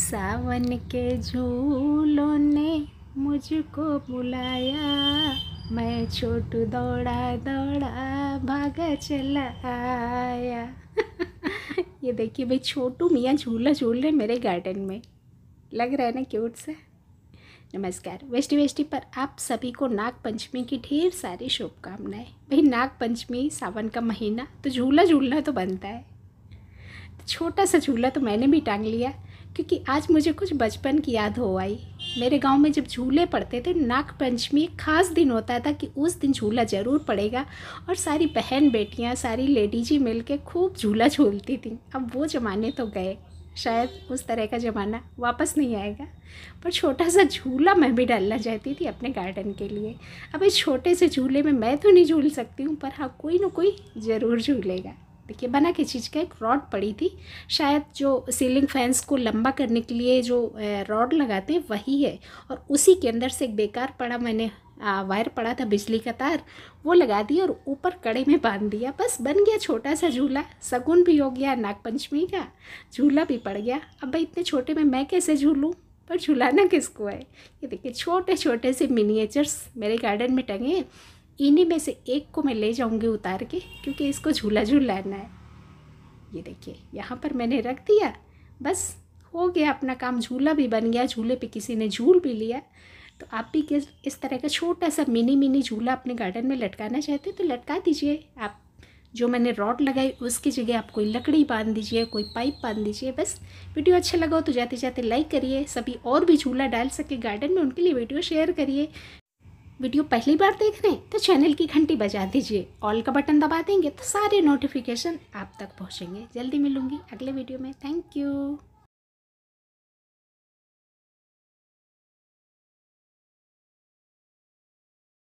सावन के झूलों ने मुझको बुलाया मैं छोटू दौड़ा दौड़ा भागा चला आया ये देखिए भाई छोटू मियाँ झूला झूल रहे मेरे गार्डन में लग रहा है ना क्यूट सा नमस्कार वेस्टी वेस्टी पर आप सभी को नाग पंचमी की ढेर सारी शुभकामनाएं भाई नाग पंचमी सावन का महीना तो झूला झूलना तो बनता है छोटा सा झूला तो मैंने भी टांग लिया क्योंकि आज मुझे कुछ बचपन की याद हो आई मेरे गांव में जब झूले पड़ते थे नाग पंचमी एक ख़ास दिन होता था कि उस दिन झूला ज़रूर पड़ेगा और सारी बहन बेटियां सारी लेडीजी मिल खूब झूला झूलती थी अब वो ज़माने तो गए शायद उस तरह का ज़माना वापस नहीं आएगा पर छोटा सा झूला मैं भी डालना चाहती थी अपने गार्डन के लिए अब इस छोटे से झूले में मैं तो नहीं झूल सकती हूँ पर हाँ कोई ना कोई ज़रूर झूलेगा देखिए बना के चीज़ का एक रॉड पड़ी थी शायद जो सीलिंग फैंस को लंबा करने के लिए जो रॉड लगाते हैं वही है और उसी के अंदर से एक बेकार पड़ा मैंने वायर पड़ा था बिजली का तार वो लगा दिया और ऊपर कड़े में बांध दिया बस बन गया छोटा सा झूला सगुन भी हो गया नागपंचमी का झूला भी पड़ गया अब भाई इतने छोटे में मैं कैसे झूलूँ पर झूलाना किसको है ये देखिए छोटे छोटे से मिनिएचर्स मेरे गार्डन में टंगे इन्हीं में से एक को मैं ले जाऊंगी उतार के क्योंकि इसको झूला झूलाना है ये देखिए यहाँ पर मैंने रख दिया बस हो गया अपना काम झूला भी बन गया झूले पे किसी ने झूल भी लिया तो आप भी किस इस तरह का छोटा सा मिनी मिनी झूला अपने गार्डन में लटकाना चाहते तो लटका दीजिए आप जो मैंने रॉड लगाई उसकी जगह आप कोई लकड़ी बांध दीजिए कोई पाइप बांध दीजिए बस वीडियो अच्छा लगा हो तो जाते जाते लाइक करिए सभी और भी झूला डाल सके गार्डन में उनके लिए वीडियो शेयर करिए वीडियो पहली बार देख रहे हैं तो चैनल की घंटी बजा दीजिए ऑल का बटन दबा देंगे तो सारे नोटिफिकेशन आप तक पहुँचेंगे जल्दी मिलूंगी अगले वीडियो में थैंक यू